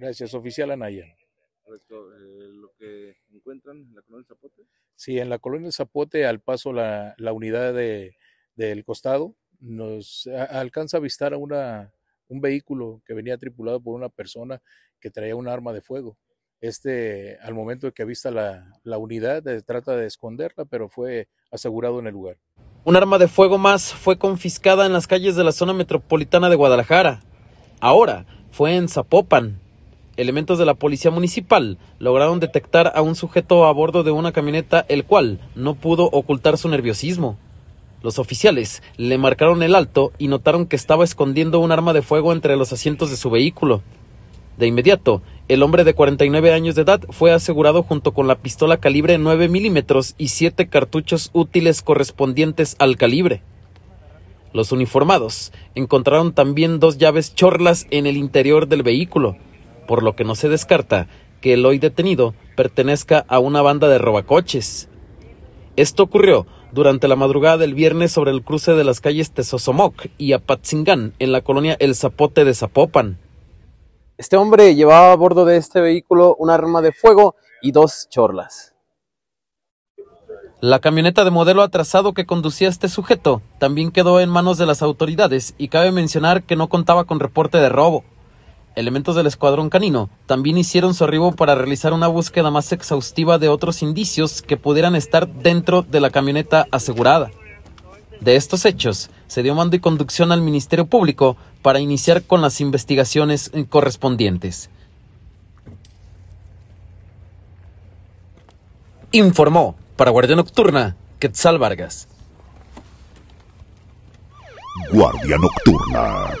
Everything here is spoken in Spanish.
Gracias, oficial Anaya. Correcto, eh, lo que encuentran en la colonia del Zapote. Sí, en la colonia Zapote, al paso la, la unidad de, del costado, nos alcanza a avistar a una, un vehículo que venía tripulado por una persona que traía un arma de fuego. Este, al momento de que avista la, la unidad, eh, trata de esconderla, pero fue asegurado en el lugar. Un arma de fuego más fue confiscada en las calles de la zona metropolitana de Guadalajara. Ahora fue en Zapopan, elementos de la policía municipal lograron detectar a un sujeto a bordo de una camioneta el cual no pudo ocultar su nerviosismo. Los oficiales le marcaron el alto y notaron que estaba escondiendo un arma de fuego entre los asientos de su vehículo. De inmediato, el hombre de 49 años de edad fue asegurado junto con la pistola calibre 9 milímetros y siete cartuchos útiles correspondientes al calibre. Los uniformados encontraron también dos llaves chorlas en el interior del vehículo, por lo que no se descarta que el hoy detenido pertenezca a una banda de robacoches. Esto ocurrió durante la madrugada del viernes sobre el cruce de las calles Tesosomoc y Apatzingán en la colonia El Zapote de Zapopan. Este hombre llevaba a bordo de este vehículo un arma de fuego y dos chorlas. La camioneta de modelo atrasado que conducía este sujeto también quedó en manos de las autoridades y cabe mencionar que no contaba con reporte de robo. Elementos del escuadrón canino también hicieron su arribo para realizar una búsqueda más exhaustiva de otros indicios que pudieran estar dentro de la camioneta asegurada. De estos hechos, se dio mando y conducción al Ministerio Público para iniciar con las investigaciones correspondientes. Informó para Guardia Nocturna Quetzal Vargas. Guardia Nocturna.